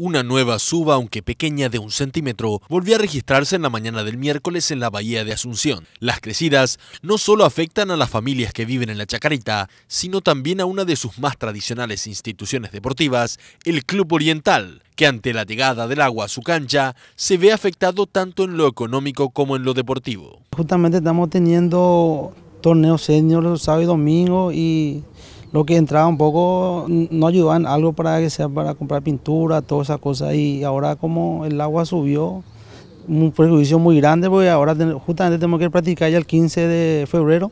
Una nueva suba, aunque pequeña de un centímetro, volvió a registrarse en la mañana del miércoles en la bahía de Asunción. Las crecidas no solo afectan a las familias que viven en la Chacarita, sino también a una de sus más tradicionales instituciones deportivas, el Club Oriental, que ante la llegada del agua a su cancha se ve afectado tanto en lo económico como en lo deportivo. Justamente estamos teniendo torneos senior sábado y domingo y lo que entraba un poco no ayudaban algo para que sea para comprar pintura, todas esas cosas. Y ahora como el agua subió, un perjuicio muy grande porque ahora justamente tenemos que practicar ya el 15 de febrero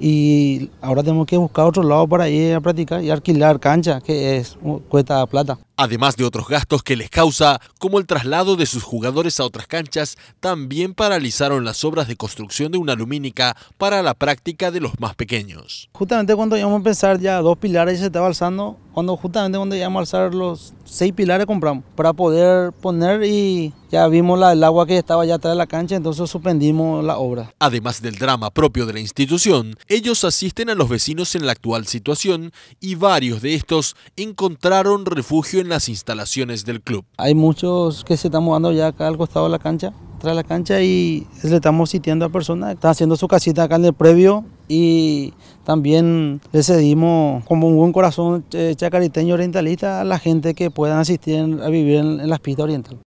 y ahora tenemos que buscar otro lado para ir a practicar y alquilar cancha, que es uh, cuesta plata además de otros gastos que les causa, como el traslado de sus jugadores a otras canchas, también paralizaron las obras de construcción de una lumínica para la práctica de los más pequeños. Justamente cuando íbamos a empezar ya dos pilares se estaba alzando, cuando justamente cuando íbamos a alzar los seis pilares compramos para poder poner y ya vimos la, el agua que estaba ya atrás de la cancha, entonces suspendimos la obra. Además del drama propio de la institución, ellos asisten a los vecinos en la actual situación y varios de estos encontraron refugio en las instalaciones del club. Hay muchos que se están mudando ya acá al costado de la cancha, tras la cancha y le estamos sitiando a personas están haciendo su casita acá en el previo y también le cedimos como un buen corazón eh, chacariteño orientalista a la gente que puedan asistir a vivir en, en las pistas orientales.